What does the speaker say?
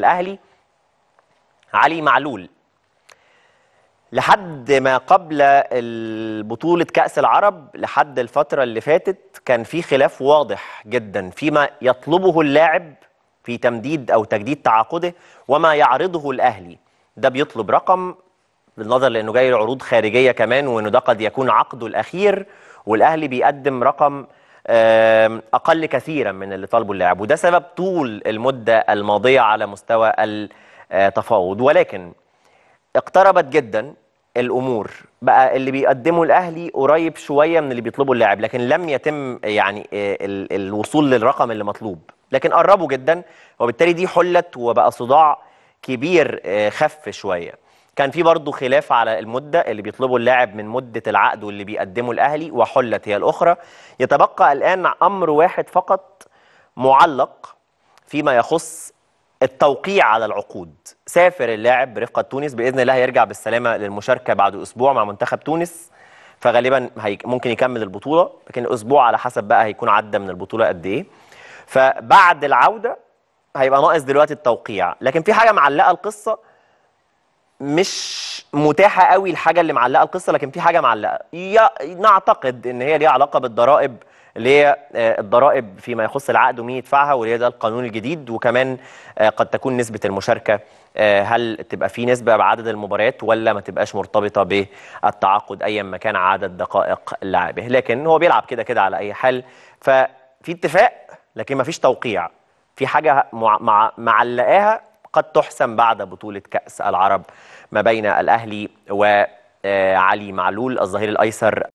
الأهلي علي معلول لحد ما قبل بطولة كأس العرب لحد الفترة اللي فاتت كان في خلاف واضح جدا فيما يطلبه اللاعب في تمديد أو تجديد تعاقده وما يعرضه الأهلي ده بيطلب رقم بالنظر لأنه جاي لعروض خارجية كمان وأنه ده قد يكون عقده الأخير والأهلي بيقدم رقم اقل كثيرا من اللي طالبه اللاعب وده سبب طول المده الماضيه على مستوى التفاوض ولكن اقتربت جدا الامور بقى اللي بيقدمه الاهلي قريب شويه من اللي بيطلبه اللاعب لكن لم يتم يعني آه، الوصول للرقم اللي مطلوب لكن قربوا جدا وبالتالي دي حلت وبقى صداع كبير آه، خف شويه كان في برضه خلاف على المده اللي بيطلبه اللاعب من مده العقد واللي بيقدمه الاهلي وحلت هي الاخرى يتبقى الان امر واحد فقط معلق فيما يخص التوقيع على العقود سافر اللاعب برفقه تونس باذن الله هيرجع بالسلامه للمشاركه بعد اسبوع مع منتخب تونس فغالبا ممكن يكمل البطوله لكن الاسبوع على حسب بقى هيكون عدى من البطوله قد ايه فبعد العوده هيبقى ناقص دلوقتي التوقيع لكن في حاجه معلقه القصه مش متاحه قوي الحاجه اللي معلقه القصه لكن في حاجه معلقه نعتقد ان هي ليها علاقه بالضرائب اللي آه، الضرائب فيما يخص العقد ومين يدفعها واللي ده القانون الجديد وكمان آه، قد تكون نسبه المشاركه آه، هل تبقى في نسبه بعدد المباريات ولا ما تبقاش مرتبطه بالتعاقد ايا ما كان عدد دقائق لعبه لكن هو بيلعب كده كده على اي حال ففي اتفاق لكن ما فيش توقيع في حاجه مع معلقاها قد تحسم بعد بطولة كأس العرب ما بين الأهلي وعلي آه، معلول الظهير الأيسر